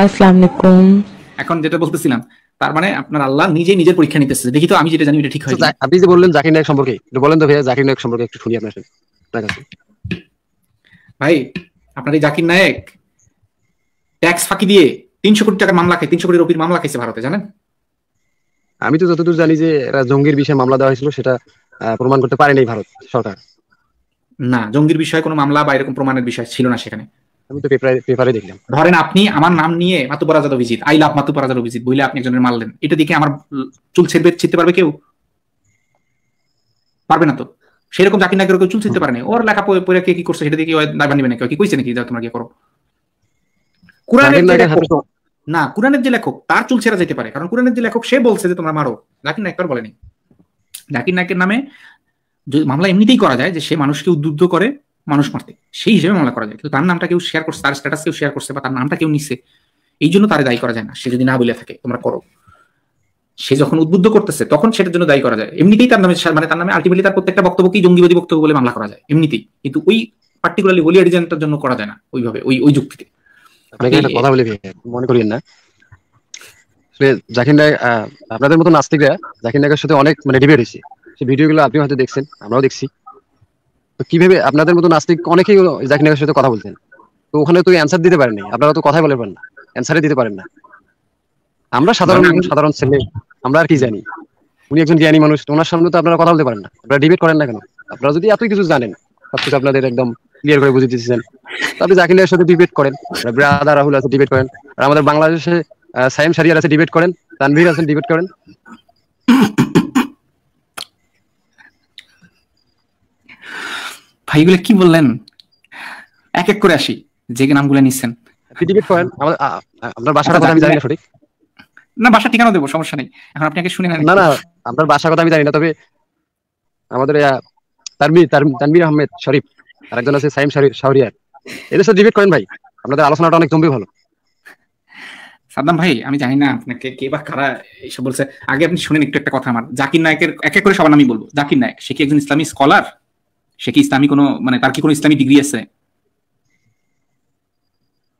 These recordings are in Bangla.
আসসালামু এখন যেটা বলতেছিলাম তার মানে আপনার আল্লাহ নিজে নিজের পরীক্ষা নিতেছে দেখি তো আমি যেটা জানি এটা ঠিক হয় আচ্ছা, আপনি যে বললেন জাকির নায়ক সম্পর্কে একটু বলেন তো ভাইয়া জাকির নায়ক সম্পর্কে একটু শুনি আপনার কাছে ভাই আপনার এই জাকির নায়ক ট্যাক্স ফাঁকি দিয়ে তিনশো কোটি টাকার মামলা খাই তিনশো কোটি রুপির মামলা খাইছে ভারতে জানেন আমি তো যতদূর জানি যে এরা জঙ্গির বিষয়ে মামলা দেওয়া হয়েছিল সেটা প্রমাণ করতে পারেনি ভারত সরকার না জঙ্গির বিষয়ে কোনো মামলা বা এরকম প্রমাণের বিষয় ছিল না সেখানে আমি তো পেপারে পেপারে দেখলাম ধরেন আপনি আমার নাম নিয়ে মাতুপরা যাদব অভিজিৎ আই লাভ মাতুপরা যাদব অভিজিৎ আপনি একজনের মারলেন এটা দেখে আমার চুল ছিঁড়তে পারবে কেউ পারবে না তো সেরকম জাকির চুল ছিঁড়তে পারে ওর লেখা পড়ে কে কি করছে সেটা দেখে কইছে নাকি কি করো যে লেখক না যে লেখক তার চুল ছেড়া যেতে পারে কারণ কোরআনের যে লেখক সে বলছে যে তোমরা মারো জাকির নায়ক বলেনি জাকির নায়কের নামে মামলা এমনিতেই করা যায় যে সে মানুষকে উদ্বুদ্ধ করে মানুষ মারতে সেই হিসেবে মামলা করা যায় কিন্তু তার নামটা কেউ শেয়ার করছে তার স্ট্যাটাস কেউ শেয়ার করছে বা তার নামটা কেউ নিচ্ছে এই জন্য তারে দায়ী করা যায় না সে যদি না বলে থাকে তোমরা করো সে যখন উদ্বুদ্ধ করতেছে তখন সেটার জন্য দায়ী করা যায় এমনিতেই তার নামে মানে তার নামে আলটিমেটলি তার প্রত্যেকটা বক্তব্যকেই জঙ্গিবাদী বক্তব্য বলে মামলা করা যায় এমনিতেই কিন্তু ওই পার্টিকুলারলি হোলি এডিজেন্টার জন্য করা যায় না ওইভাবে ওই ওই যুক্তিতে কথা বলে মনে করিয়েন না জাকির নায়ক আপনাদের মতো নাস্তিকরা জাকির নায়কের সাথে অনেক মানে ডিবেট হয়েছে সেই ভিডিওগুলো আপনি হয়তো দেখছেন আমরাও দেখছি তো কিভাবে আপনাদের মতো নাস্তিক অনেকেই জাকির সাথে কথা বলতেন তো ওখানে তো অ্যান্সার দিতে পারেনি আপনারা তো কথাই বলে পারেন না অ্যান্সারে দিতে পারেন না আমরা সাধারণ সাধারণ ছেলে আমরা আর কি জানি উনি একজন জ্ঞানী মানুষ ওনার সামনে তো আপনারা কথা বলতে পারেন না আপনারা ডিবেট করেন না কেন আপনারা যদি এতই কিছু জানেন সবকিছু আপনাদের একদম ক্লিয়ার করে বুঝিয়ে দিয়েছেন আপনি জাকির সাথে ডিবেট করেন ব্রাদার রাহুল আছে ডিবেট করেন আর আমাদের বাংলাদেশে সাইম সারিয়ার আছে ডিবেট করেন তানভীর আছেন ডিবেট করেন ভাইগুলো কি বললেন এক এক করে আসি যে নামগুলো নিচ্ছেন আপনার বাসার আচ্ছা, না আচ্ছা। সঠিক ঠিকানা দেবো সমস্যা নেই এখন আপনি শুনে নেন না না আপনার বাসার কথা আমি জানি না তবে আমাদের তানবির তানবির আহমেদ শরীফ আর একজন আছে সাইম শাহরিয়ার এদের সাথে ডিবেট করেন ভাই আপনাদের আলোচনাটা অনেক জমবে ভালো সাদ্দাম ভাই আমি জানি না আপনাকে কে বা কারা এইসব বলছে আগে আপনি শুনেন একটু একটা কথা আমার জাকির নায়কের এক এক করে সবার আমি বলবো জাকির নায়ক সে কি একজন ইসলামী স্কলার সে কি ইসলামী কোনো মানে তার কি কোনো ইসলামী ডিগ্রি আছে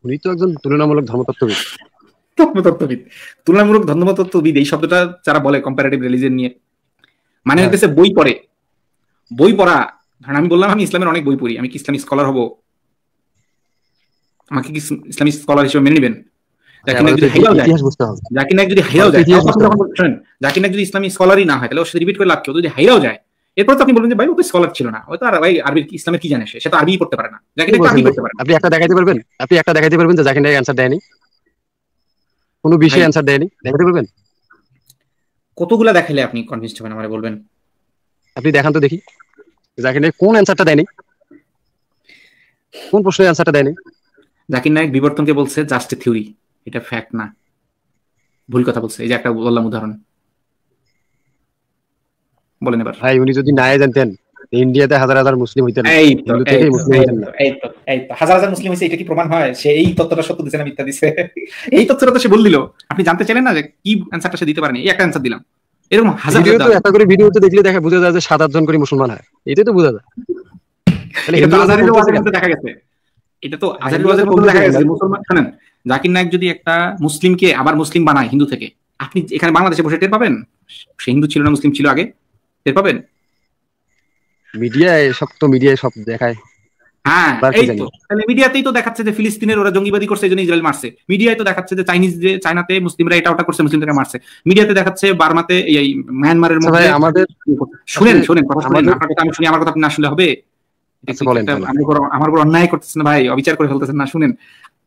উনি তো একজন তুলনামূলক ধর্মতত্ত্ববিদ ধর্মতত্ত্ববিদ তুলনামূলক ধর্মতত্ত্ববিদ এই শব্দটা যারা বলে কম্পারেটিভ রিলিজন নিয়ে মানে হচ্ছে হ্যাঁ। বই পড়ে বই পড়া ধরেন আমি বললাম আমি ইসলামের অনেক বই পড়ি আমি কি ইসলামী স্কলার হব আমাকে কি ইসলামিক স্কলার হিসেবে মেনে নেবেন জাকির আচ্ছা, নায়ক যদি হাইরাও যায় জাকির যদি ইসলামী স্কলারই না হয় তাহলে ও রিপিট করে লাভ কেউ যদি হাইরাও যায় এরপর তো আপনি বলবেন যে ভাই ও তো স্কলার ছিল না ও তো আর ভাই আরবি ইসলামের কি জানে সে তো আরবি পড়তে পারে না জাকির নাইক আরবি পড়তে পারে আপনি একটা দেখাইতে পারবেন আপনি একটা দেখাইতে পারবেন যে জাকির নাইক आंसर দেয়নি কোনো বিষয়ে অ্যানসার দেয়নি দেখাইতে পারবেন কতগুলা দেখাইলে আপনি কনভিন্স হবেন আমারে বলবেন আপনি দেখান তো দেখি জাকির নাইক কোন आंसरটা দেয়নি কোন প্রশ্নের आंसरটা দেয়নি জাকির নাইক বিবর্তনকে বলছে জাস্ট থিওরি এটা ফ্যাক্ট না ভুল কথা বলছে এই যে একটা বললাম উদাহরণ বলেন এবার ভাই উনি যদি নাই জানতেন ইন্ডিয়াতে হাজার হাজার মুসলিম হইতেন এই হাজার হাজার মুসলিম হইছে এটা কি প্রমাণ হয় সে এই তত্ত্বটা সত্য দিছে না মিথ্যা দিছে এই তত্ত্বটা তো সে বল দিল আপনি জানতে চাইলেন না যে কি অ্যানসারটা সে দিতে পারেনি এই একটা অ্যানসার দিলাম এরকম হাজার ভিডিও এত করে ভিডিও তো দেখলে দেখা বোঝা যায় যে সাত আট জন করে মুসলমান হয় এটাই তো বোঝা যায় দেখা গেছে এটা তো হাজার ওয়াজের মধ্যে দেখা গেছে মুসলমান শুনেন জাকির নায়ক যদি একটা মুসলিমকে আবার মুসলিম বানায় হিন্দু থেকে আপনি এখানে বাংলাদেশে বসে টের পাবেন সে হিন্দু ছিল না মুসলিম ছিল আগে টের পাবেন মিডিয়ায় মিডিয়ায় সব দেখায় হ্যাঁ এই তো তাহলে মিডিয়াতেই তো দেখাচ্ছে যে ফিলিস্তিনের ওরা জঙ্গিবাদী করছে ইসরায়েল মারছে মিডিয়ায় তো দেখাচ্ছে যে চাইনিজ যে চায়নাতে মুসলিমরা এটা ওটা করছে মুসলিমদেরকে মারছে মিডিয়াতে দেখাচ্ছে বার্মাতে এই মায়ানমারের আচ্ছা মধ্যে আমাদের শুনেন শুনেন কথা শুনেন আপনার কথা আমি শুনি আমার কথা আপনি না শুনলে হবে আচ্ছা, আমার উপর অন্যায় করতেছেন ভাই অবিচার করে ফেলতেছেন না শুনেন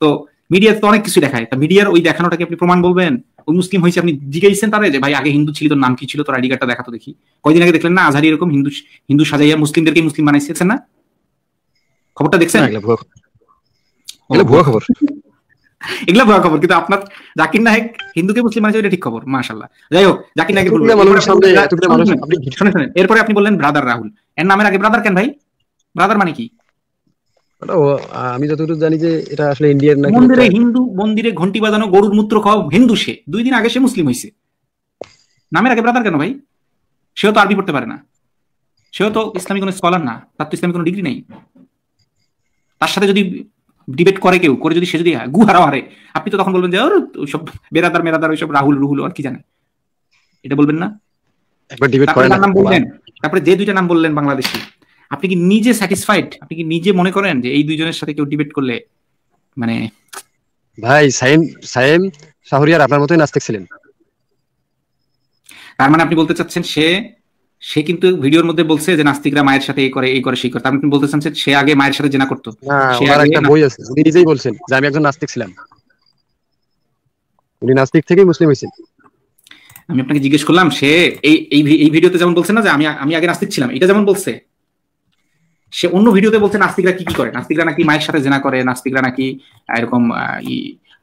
তো মিডিয়াতে তো অনেক কিছু দেখায় তা মিডিয়ার ওই দেখানোটাকে আপনি প্রমাণ বলবেন ওই মুসলিম হয়েছে আপনি জিজ্ঞাসেন তারা যে ভাই আগে হিন্দু ছিল তোর নাম কি ছিল তোর আইডি কার্ডটা দেখাতো দেখি কয়দিন আগে দেখলেন না আজহারি এরকম হিন্দু হিন্দু সাজাইয়া মুসলিমদেরকে মুসলিম বানাইছে না খবরটা দেখছেন খবর এগুলা ভুয়া খবর কিন্তু আপনার জাকির নায়ক হিন্দুকে মুসলিম বানাইছে এটা ঠিক খবর মাশাল্লাহ যাই হোক জাকির নায়ক শুনে শুনেন এরপরে আপনি বললেন ব্রাদার রাহুল এর নামের আগে ব্রাদার কেন ভাই ব্রাদার মানে কি মানে আমি যতটুকু জানি যে এটা আসলে ইন্ডিয়ার না মন্দিরে হিন্দু মন্দিরে ঘন্টি বাজানো গরুর মূত্র খাওয়া হিন্দু সে দুই দিন আগে সে মুসলিম হয়েছে নামের আগে ব্রাদার কেন ভাই সেও তো আরবি পড়তে পারে না সেও তো ইসলামী কোনো স্কলার না তার তো ইসলামী কোনো ডিগ্রি নেই তার সাথে যদি ডিবেট করে কেউ করে যদি সে যদি গু হারাও হারে আপনি তো তখন বলবেন যে ওর সব বেরাদার মেরাদার ওইসব রাহুল রুহুল আর কি জানে এটা বলবেন না একবার ডিবেট করেন নাম বললেন তারপরে যে দুইটা নাম বললেন বাংলাদেশি আপনি কি নিজে স্যাটিসফাইড আপনি কি নিজে মনে করেন যে এই দুইজনের সাথে কেউ ডিবেট করলে মানে ভাই সাইম সাইম শাহরিয়ার আপনার মতোই নাস্তিক ছিলেন তার মানে আপনি বলতে চাচ্ছেন সে সে কিন্তু ভিডিওর মধ্যে বলছে যে নাস্তিকরা মায়ের সাথে এই করে এই করে সেই করে মানে আপনি বলতে চাচ্ছেন সে আগে মায়ের সাথে জেনা করতো সে আর একটা বই আছে উনি নিজেই বলছেন যে আমি একজন নাস্তিক ছিলাম উনি নাস্তিক থেকেই মুসলিম হয়েছেন আমি আপনাকে জিজ্ঞেস করলাম সে এই এই ভিডিওতে যেমন বলছে না যে আমি আমি আগে নাস্তিক ছিলাম এটা যেমন বলছে সে অন্য ভিডিওতে বলছে নাস্তিকরা কি কি করে নাস্তিকরা নাকি মায়ের সাথে জেনা করে নাস্তিকরা নাকি এরকম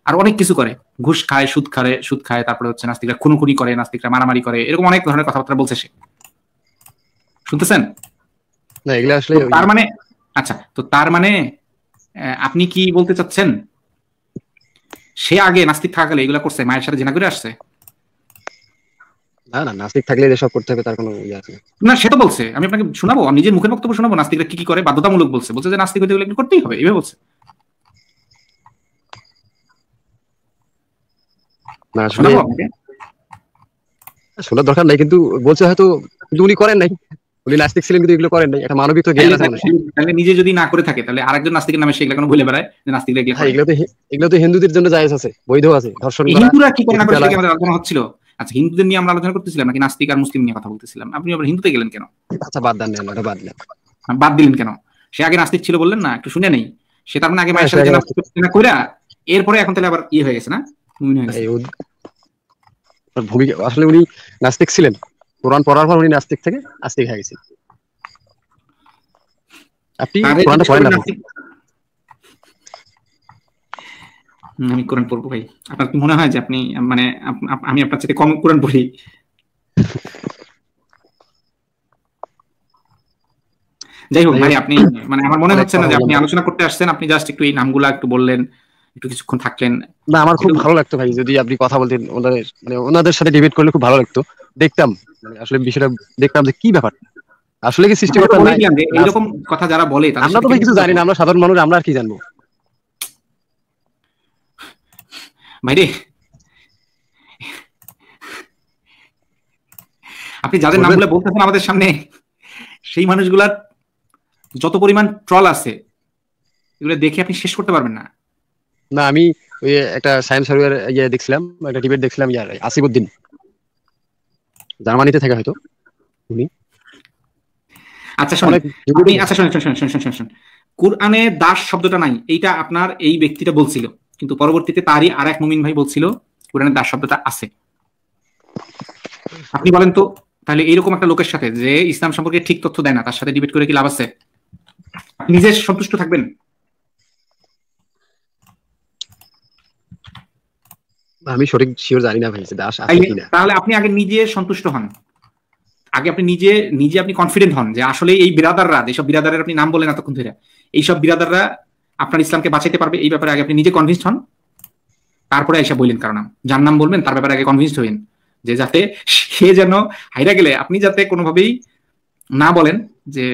আর অনেক কিছু করে ঘুষ খায় সুদ খায় সুদ খায় তারপরে হচ্ছে নাস্তিকরা খুনোখুনি করে নাস্তিকরা মারামারি করে এরকম অনেক ধরনের কথাবার্তা বলছে সে শুনতেছেন না এগুলো আসলে তার মানে আচ্ছা তো তার মানে আপনি কি বলতে চাচ্ছেন সে আগে নাস্তিক গেলে এগুলো করছে মায়ের সাথে জেনা করে আসছে না না নাস্তিক থাকলে এসব করতে হবে তার কোনো ইয়ে আছে না বলছে আমি আপনাকে শোনাবো নিজের মুখের বক্তব্য শোনাবো নাস্তিকরা কি কি করে বাধ্যতামূলক বলছে বলছে যে নাস্তিক হতে গেলে করতেই হবে বলছে না শোনার দরকার নাই কিন্তু বলছে হয়তো উনি করেন নাই উনি নাস্তিক ছিলেন কিন্তু এগুলো করেন নাই একটা মানবিক তো জ্ঞান আছে তাহলে নিজে যদি না করে থাকে তাহলে আরেকজন নাস্তিকের নামে সেগুলো কোনো ভুলে বেড়ায় যে নাস্তিকরা হ্যাঁ, এগুলো তো এগুলো তো হিন্দুদের জন্য জায়েজ আছে বৈধ আছে ধর্ষণ হিন্দুরা কি করে না করে আমাদের আলোচনা হচ্ছিল আচ্ছা হিন্দুদের নিয়ে আমরা আলোচনা করতেছিলাম নাকি নাস্তিক আর মুসলিম নিয়ে কথা বলতেছিলাম আপনি আবার হিন্দুতে গেলেন কেন আচ্ছা বাদ দেন ওটা বাদ দেন হ্যাঁ, বাদ দিলেন কেন সে আগে নাস্তিক ছিল বললেন না একটু শুনে নেই সে তার মানে আগে মায়ের সাথে হ্যাঁ, জানা না কইরা এরপরে এখন তাহলে আবার ইয়ে হয়ে গেছে না ভূমিকা আসলে উনি নাস্তিক ছিলেন কোরআন পড়ার পর উনি নাস্তিক থেকে আস্তিক হয়ে গেছেন আপনি কোরআনটা পড়েন না আমি কোরআন পড়বো ভাই আপনার মনে হয় যে আপনি মানে আমি আপনার সাথে কম কোরআন পড়ি যাই হোক ভাই আপনি মানে আমার মনে হচ্ছে না যে আপনি আলোচনা করতে আসছেন আপনি জাস্ট একটু এই নামগুলো একটু বললেন একটু কিছুক্ষণ থাকলেন না আমার খুব ভালো লাগতো ভাই যদি আপনি কথা বলতেন ওনাদের মানে ওনাদের সাথে ডিবেট করলে খুব ভালো লাগতো দেখতাম মানে আসলে বিষয়টা দেখতাম যে কি ব্যাপার আসলে কি সৃষ্টিকর্তা নাই এরকম কথা যারা বলে আমরা তো কিছু জানি না আমরা সাধারণ মানুষ আমরা আর কি জানবো ভাইরে আপনি যাদের নামগুলো বলতেছেন আমাদের সামনে সেই মানুষগুলার যত পরিমাণ ট্রল আছে এগুলো দেখে আপনি শেষ করতে পারবেন না না আমি ওই একটা সায়েন্স সার্ভের ইয়ে দেখছিলাম একটা ডিবেট দেখছিলাম ইয়ার আসিফউদ্দিন জার্মানিতে থাকে হয়তো উনি আচ্ছা শুনুন আচ্ছা শুনুন শুনুন শুনুন শুনুন কোরআনে দাস শব্দটা নাই এইটা আপনার এই ব্যক্তিটা বলছিল কিন্তু পরবর্তীতে তারই আর এক মুমিন ভাই বলছিল কোরআনের দাস শব্দটা আছে আপনি বলেন তো তাহলে এইরকম একটা লোকের সাথে যে ইসলাম সম্পর্কে ঠিক তথ্য দেয় না তার সাথে ডিবেট করে কি লাভ আছে নিজের সন্তুষ্ট থাকবেন আমি সঠিক শিওর জানি না ভাই দাস আছে কিনা তাহলে আপনি আগে নিজে সন্তুষ্ট হন আগে আপনি নিজে নিজে আপনি কনফিডেন্ট হন যে আসলে এই বিরাদাররা যেসব বিরাদারের আপনি নাম বলেন এতক্ষণ ধরে এইসব বিরাদাররা আপনার ইসলামকে বাঁচাইতে পারবে এই ব্যাপারে আগে আপনি নিজে কনভিন্সড হন তারপরে এসে বললেন কারণ যার নাম বলবেন তার ব্যাপারে আগে কনভিন্সড হইন যে যাতে সে যেন হাইরা গেলে আপনি যাতে কোনোভাবেই না বলেন যে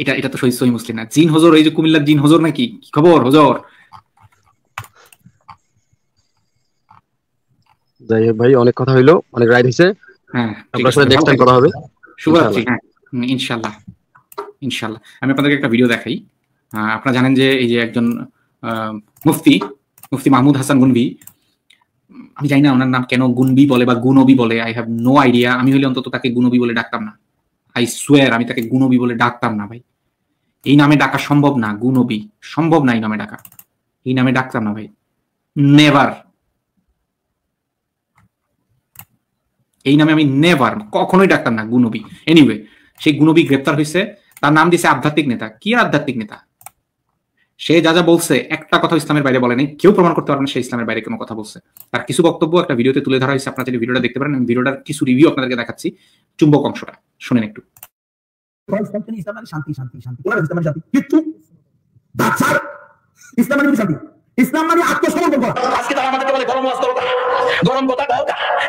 এটা এটা তো সহি মুসলিম না জিন হজর এই যে কুমিল্লার জিন হজর নাকি কি খবর হজর যাই ভাই অনেক কথা হইলো অনেক হইছে হ্যাঁ আপনার সাথে নেক্সট টাইম কথা হবে হ্যাঁ ইনশাআল্লাহ ইনশাআল্লাহ আমি আপনাদেরকে একটা ভিডিও দেখাই আপনারা জানেন যে এই যে একজন মুফতি মুফতি মাহমুদ হাসান গুনবি আমি জানি না ওনার নাম কেন গুনবি বলে বা গুনবি বলে আই হ্যাভ নো আইডিয়া আমি হলে অন্তত তাকে গুনবি বলে ডাকতাম না আই সোয়ার আমি তাকে গুনবি বলে ডাকতাম না ভাই এই নামে ডাকা সম্ভব না গুনবি সম্ভব না এই নামে ডাকা এই নামে ডাকতাম না ভাই নেভার এই নামে আমি নেভার কখনোই ডাকতাম না গুনবি এনিওয়ে সেই গুনবি গ্রেপ্তার হয়েছে তার নাম দিয়েছে আধ্যাত্মিক নেতা কি আধ্যাত্মিক নেতা সে যা যা বলছে একটা কথা ইসলামের বাইরে বলে নাই কেউ প্রমাণ করতে পারবে সে ইসলামের বাইরে কোনো কথা বলছে তার কিছু বক্তব্য একটা ভিডিওতে তুলে ধরা হয়েছে আপনারা যদি ভিডিওটা দেখতে পারেন ভিডিওটার কিছু রিভিউ আপনাদেরকে দেখাচ্ছি চুম্বক অংশটা শুনেন একটু শান্তি শান্তি শান্তি শান্তি কিচ্ছু শান্তি ইসলাম মানে আত্মসমর্পণ করা আজকে তারা আমাদেরকে বলে গরম ওয়াজ করো গরম কথা দাও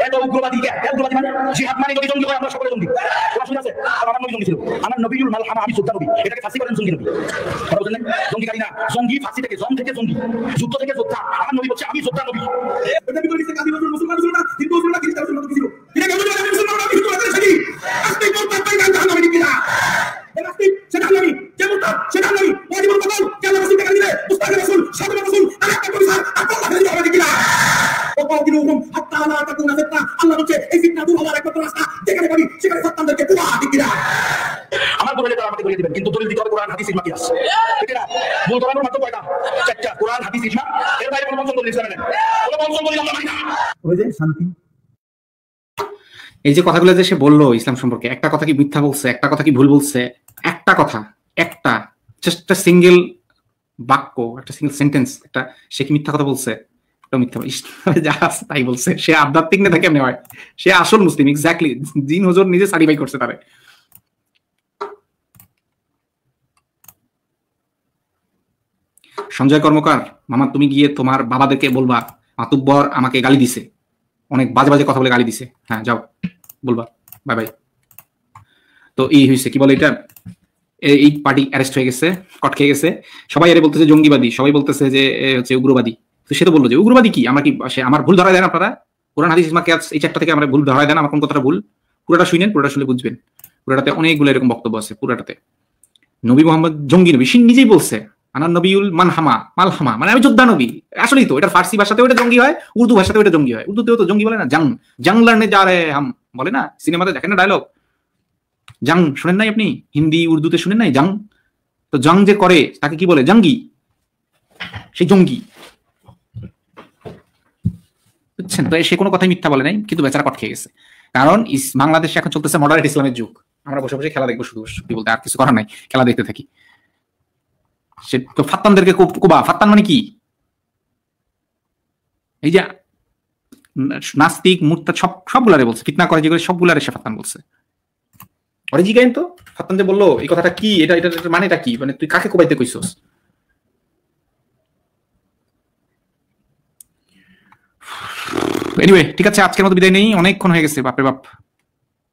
এত উগ্রবাদী কে এত উগ্রবাদী মানে জিহাদ মানে যদি জঙ্গি হয় আমরা সকলে জঙ্গি শুনে আছে আমার নবী জঙ্গি ছিল আমার নবীউল মালহামা আমি সুদ্দা নবী এটাকে ফাঁসি করেন জঙ্গি নবী কথা বুঝলেন কারি না জঙ্গি ফাঁসি থেকে জম থেকে জঙ্গি যুদ্ধ থেকে যোদ্ধা আমার নবী বলছে আমি যোদ্ধা নবী এটা বিপরীতে কাজী মুসলমান না হিন্দু না খ্রিস্টান মুসলমান সামথিং এই যে কথাগুলো যে সে বললো ইসলাম সম্পর্কে একটা কথা কি মিথ্যা বলছে একটা কথা কি ভুল বলছে একটা কথা একটা জাস্ট সিঙ্গেল বাক্য একটা সিঙ্গেল সেন্টেন্স একটা সে কি মিথ্যা কথা বলছে মিথ্যা যা আছে তাই বলছে সে আধ্যাত্মিক নেতা কেমনে হয় সে আসল মুসলিম এক্স্যাক্টলি হজর নিজে সার্টিফাই করছে তারে সঞ্জয় কর্মকার মামা তুমি গিয়ে তোমার বাবাদেরকে বলবা মাতুব্বর আমাকে গালি দিছে অনেক বাজে বাজে কথা বলে গালি দিছে হ্যাঁ যাও বলবা বাই বাই তো এই হয়েছে কি বলে এটা এই পার্টি অ্যারেস্ট হয়ে গেছে কট খেয়ে গেছে সবাই এর বলতেছে জঙ্গিবাদী সবাই বলতেছে যে হচ্ছে উগ্রবাদী তো সে তো বললো যে উগ্রবাদী কি আমার কি আমার ভুল ধরা দেন আপনারা কোরআন হাদিস ইসমা কেয়াস এই চারটা থেকে আমরা ভুল ধরা দেন আমার কোন কথাটা ভুল পুরোটা শুনেন পুরোটা শুনে বুঝবেন পুরোটাতে অনেকগুলো এরকম বক্তব্য আছে পুরোটাতে নবী মোহাম্মদ জঙ্গি নবী সে নিজেই বলছে আনা নবীউল মানহামা মালহামা মানে আমি যোদ্ধা নবী আসলেই তো এটা ফার্সি ভাষাতেও এটা জঙ্গি হয় উর্দু ভাষাতেও এটা জঙ্গি হয় উর্দুতেও তো জঙ্গি বলে না জাং জাং লার্নে যা রে হাম বলে না সিনেমাতে দেখেন না ডায়লগ জাং শুনেন নাই আপনি হিন্দি উর্দুতে শুনেন নাই জাং তো যে করে তাকে কি বলে জঙ্গি সেই জঙ্গি বুঝছেন তো সে কোনো কথাই মিথ্যা বলে নাই কিন্তু বেচারা কট খেয়ে গেছে কারণ বাংলাদেশে এখন চলতেছে মডারেট ইসলামের যুগ আমরা বসে বসে খেলা দেখবো শুধু বলতে আর কিছু করার নাই খেলা দেখতে থাকি সে তো ফাত্তানদেরকে কোবা ফাত্তান মানে কি এই যে নাস্তিক মুর্তা সব সবগুলারে বলছে ফিতনা করে যেগুলো সবগুলারে সে ফাত্তান বলছে ওরে জিগাইন তো ফাত্তান যে বললো এই কথাটা কি এটা এটা মানেটা কি মানে তুই কাকে কোবাইতে কইছস এনিওয়ে ঠিক আছে আজকের মতো বিদায় নেই অনেকক্ষণ হয়ে গেছে বাপরে বাপ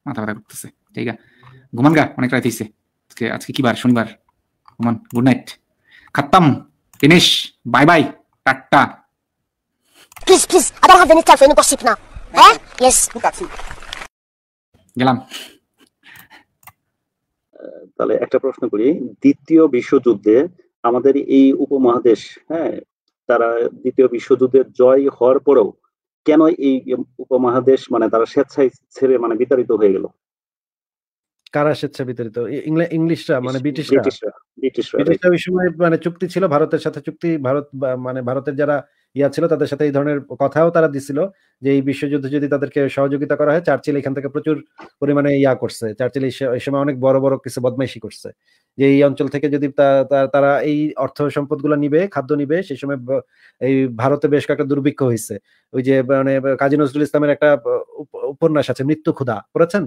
মাথা ব্যথা করতেছে ঠিক আছে ঘুমান গা অনেক রাত হয়েছে আজকে আজকে কি বার শনিবার ঘুমান গুড নাইট খতম finish bye bye tata please please আবার have any time for any gossip now হ্যাঁ ইয়েস গেলাম তাহলে একটা প্রশ্ন করি দ্বিতীয় বিশ্বযুদ্ধে আমাদের এই উপমহাদেশ হ্যাঁ তারা দ্বিতীয় বিশ্বযুদ্ধে জয় হওয়ার পরেও কেন এই উপমহাদেশ মানে তারা স্বেচ্ছায় ছেড়ে মানে বিতাড়িত হয়ে গেল কারা স্বেচ্ছাবিতাড়িত ইংলিশরা মানে ব্রিটিশরা ব্রিটিশরা ওই সময় মানে চুক্তি ছিল ভারতের সাথে চুক্তি ভারত মানে ভারতের যারা ইয়া ছিল তাদের সাথে এই ধরনের কথাও তারা দিছিল যে এই বিশ্বযুদ্ধে যদি তাদেরকে সহযোগিতা করা হয় চার্চিল এখান থেকে প্রচুর পরিমাণে ইয়া করছে চার্চিল এই সময় অনেক বড় বড় কিছু বদমাইশি করছে যে এই অঞ্চল থেকে যদি তারা এই অর্থ সম্পদগুলো নিবে খাদ্য নিবে সেই সময় এই ভারতে বেশ কয়েকটা দুর্ভিক্ষ হয়েছে ওই যে মানে কাজী নজরুল ইসলামের একটা উপন্যাস আছে মৃত্যু ক্ষুধা পড়েছেন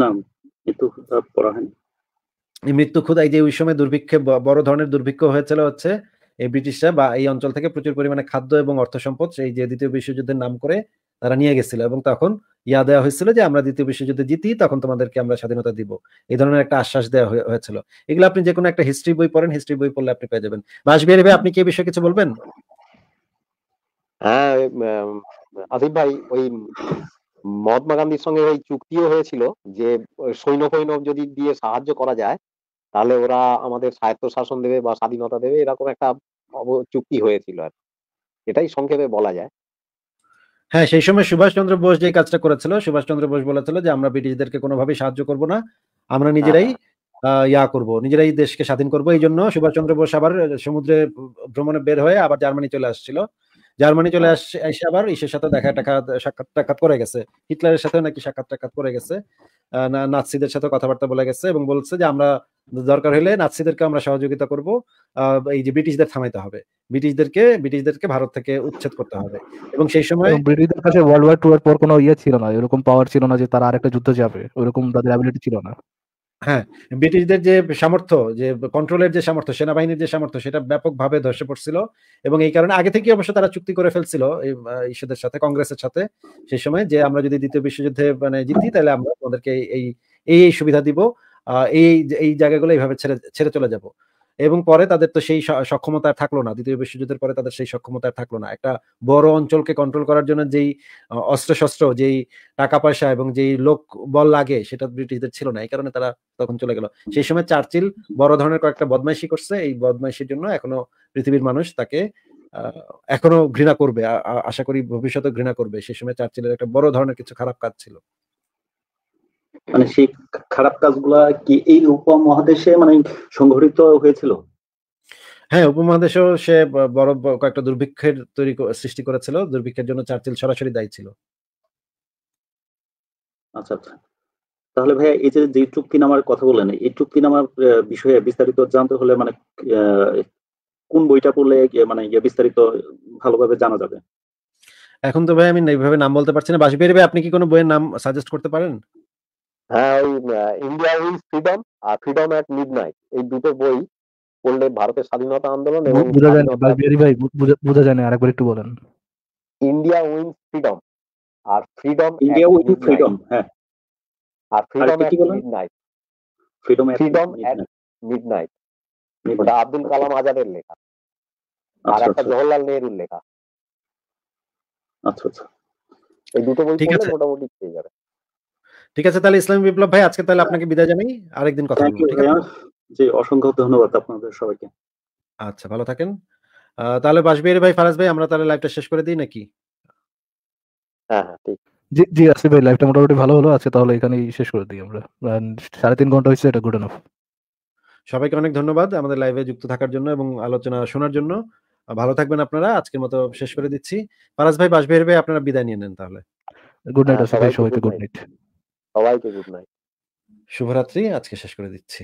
নাম মৃত্যু পড়া হয়নি এই মৃত্যু যে ওই সময় দুর্ভিক্ষে বড় ধরনের দুর্ভিক্ষ হয়েছিল হচ্ছে এই ব্রিটিশরা বা এই অঞ্চল থেকে প্রচুর পরিমাণে খাদ্য এবং অর্থ সম্পদ সেই যে দ্বিতীয় বিশ্বযুদ্ধের নাম করে তারা নিয়ে গেছিল এবং তখন ইয়া দেওয়া হয়েছিল যে আমরা দ্বিতীয় বিশ্বযুদ্ধে জিতি তখন তোমাদেরকে আমরা স্বাধীনতা দিব এই ধরনের একটা আশ্বাস দেওয়া হয়েছিল এগুলো আপনি যে কোনো একটা হিস্ট্রি বই পড়েন হিস্ট্রি বই পড়লে আপনি পেয়ে যাবেন বাসবিহারি ভাই আপনি কি বিষয়ে কিছু বলবেন হ্যাঁ আদিব ভাই ওই মহাত্মা গান্ধীর সঙ্গে ওই চুক্তিও হয়েছিল যে সৈন্য ফৈন্য যদি দিয়ে সাহায্য করা যায় তাহলে ওরা আমাদের স্বায়ত্ত শাসন দেবে বা স্বাধীনতা দেবে এরকম একটা চুক্তি হয়েছিল আর এটাই সংক্ষেপে বলা যায় হ্যাঁ সেই সময় সুভাষচন্দ্র বোস যে কাজটা করেছিল সুভাষচন্দ্র বোস বলেছিল যে আমরা ব্রিটিশদেরকে কোনোভাবে সাহায্য করব না আমরা নিজেরাই হ্যাঁ, হ্যাঁ। ইয়া করব নিজেরাই দেশকে স্বাধীন করব এই জন্য সুভাষচন্দ্র বোস আবার সমুদ্রে ভ্রমণে বের হয়ে আবার জার্মানি চলে আসছিল জার্মানি চলে হ্যাঁ। আসছে এসে আবার ইসের সাথে দেখা টাকা সাক্ষাৎ টাকাত করে গেছে হিটলারের সাথেও নাকি সাক্ষাৎ টাকাত করে গেছে নাৎসিদের সাথে কথাবার্তা বলে গেছে এবং বলছে যে আমরা দরকার হলে নাৎসিদেরকে আমরা সহযোগিতা করব এই যে ব্রিটিশদের থামাইতে হবে ব্রিটিশদেরকে ব্রিটিশদেরকে ভারত থেকে উচ্ছেদ করতে হবে এবং সেই সময় ব্রিটিশদের কাছে ওয়ার্ল্ড ওয়ার টু এর পর কোনো ইয়ে ছিল না এরকম পাওয়ার ছিল না যে তারা আরেকটা যুদ্ধ যাবে ওরকম তাদের অ্যাবিলিটি ছিল না হ্যাঁ ব্রিটিশদের যে সামর্থ্য যে কন্ট্রোলের যে সামর্থ্য সেনাবাহিনীর যে সামর্থ্য সেটা ব্যাপকভাবে ধসে পড়ছিল এবং এই কারণে আগে থেকে অবশ্য তারা চুক্তি করে ফেলছিল ঈশ্বরের সাথে কংগ্রেসের সাথে সেই সময় যে আমরা যদি দ্বিতীয় বিশ্বযুদ্ধে মানে জিতি তাহলে আমরা তোমাদেরকে এই এই সুবিধা দিব এই এই জায়গাগুলো এইভাবে ছেড়ে ছেড়ে চলে যাব এবং পরে তাদের তো সেই সক্ষমতা থাকলো না দ্বিতীয় বিশ্বযুদ্ধের পরে তাদের সেই সক্ষমতা থাকলো না একটা বড় অঞ্চলকে কন্ট্রোল করার জন্য যেই অস্ত্রশস্ত্র যেই টাকা পয়সা এবং যেই লোক বল লাগে সেটা ব্রিটিশদের ছিল না এই কারণে তারা তখন চলে গেল সেই সময় চার্চিল বড় ধরনের কয়েকটা বদমাইশি করছে এই বদমাইশির জন্য এখনো পৃথিবীর মানুষ তাকে এখনো ঘৃণা করবে আশা করি ভবিষ্যতে ঘৃণা করবে সেই সময় চার্চিলের একটা বড় ধরনের কিছু খারাপ কাজ ছিল মানে সেই খারাপ কাজগুলা কি এই উপমহাদেশে মানে সংঘটিত হয়েছিল হ্যাঁ উপমহাদেশেও সে বড় কয়েকটা দুর্ভিক্ষের তৈরি সৃষ্টি করেছিল দুর্ভিক্ষের জন্য চার্চিল সরাসরি দায়ী ছিল আচ্ছা আচ্ছা তাহলে ভাই এই যে যে চুক্তি নামার কথা বলেন এই চুক্তি নামার বিষয়ে বিস্তারিত জানতে হলে মানে কোন বইটা পড়লে মানে ইয়ে বিস্তারিত ভালোভাবে জানা যাবে এখন তো ভাই আমি এইভাবে নাম বলতে পারছি না বাসি আপনি কি কোনো বইয়ের নাম সাজেস্ট করতে পারেন হ্যাঁ, ওই 'ইন্ডিয়া উইজ ফ্রিডম' আর 'ফ্রিডম এট মিডনাইট' এই দুটো বই পড়লে ভারতের স্বাধীনতা আন্দোলন এবং বোঝা যায় না স্বাধীনতার ভাই বোঝা যায় না। আরেকবার একটু বলেন। 'ইন্ডিয়া উইন্স ফ্রিডম' আর 'freedom at 'India with freedom' হ্যাঁ। আর 'ফ্রিডম আরেকটা কি at 'freedom 'freedom at midnight'. Midnight' ওটা মিডনাইট, কালাম আজাদের লেখা। আচ্ছা, আর একটা জওহরলাল আচ্ছা। নেহেরুর লেখা। আচ্ছা, আচ্ছা। এই দুটো বই পড়লে মোটামুটি পেয়ে যাবেন। ঠিক আছে তাহলে ইসলামী বিপ্লব ভাই আজকে তাহলে আপনাকে বিদায় জানাই আরেকদিন কথা বলবো ঠিক আছে জি অসংখ্য ধন্যবাদ আপনাদের সবাইকে আচ্ছা ভালো থাকেন তাহলে বাসবিহারি ভাই ফারাজ ভাই আমরা তাহলে লাইভটা শেষ করে দিই নাকি হ্যাঁ হ্যাঁ ঠিক জি জি আসিফ ভাই লাইভটা মোটামুটি ভালো হলো আছে তাহলে এখানেই শেষ করে দিই আমরা সাড়ে তিন ঘন্টা হয়েছে এটা গুড এনাফ সবাইকে অনেক ধন্যবাদ আমাদের লাইভে যুক্ত থাকার জন্য এবং আলোচনা শোনার জন্য ভালো থাকবেন আপনারা আজকের মতো শেষ করে দিচ্ছি ফারাজ ভাই বাসবিহারি ভাই আপনারা বিদায় নিয়ে নেন তাহলে গুড নাইট আসিফ ভাই সবাইকে গুড নাইট সবাইকে গুড নাইট শুভরাত্রি আজকে শেষ করে দিচ্ছি